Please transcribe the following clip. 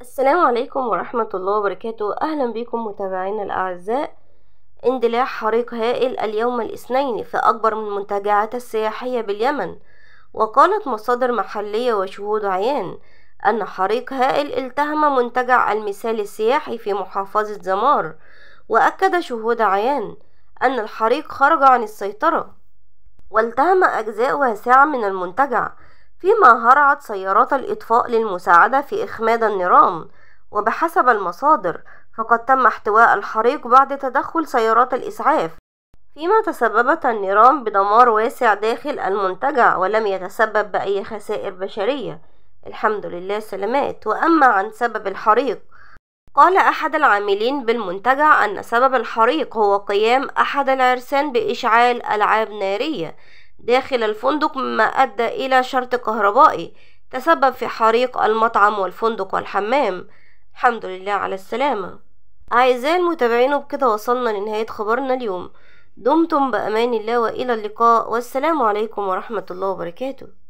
السلام عليكم ورحمة الله وبركاته أهلا بكم متابعينا الأعزاء اندلاع حريق هائل اليوم الاثنين في أكبر من منتجعات السياحية باليمن وقالت مصادر محلية وشهود عيان أن حريق هائل التهم منتجع المثال السياحي في محافظة زمار وأكد شهود عيان أن الحريق خرج عن السيطرة والتهم أجزاء واسعة من المنتجع فيما هرعت سيارات الإطفاء للمساعدة في إخماد النيران وبحسب المصادر فقد تم احتواء الحريق بعد تدخل سيارات الإسعاف فيما تسببت النيران بدمار واسع داخل المنتجع ولم يتسبب بأي خسائر بشرية الحمد لله سلامات وأما عن سبب الحريق قال أحد العاملين بالمنتجع أن سبب الحريق هو قيام أحد العرسان بإشعال ألعاب نارية داخل الفندق مما أدى إلى شرط كهربائي تسبب في حريق المطعم والفندق والحمام الحمد لله على السلامة أعزائي المتابعين وبكده وصلنا لنهاية خبرنا اليوم دمتم بأمان الله وإلى اللقاء والسلام عليكم ورحمة الله وبركاته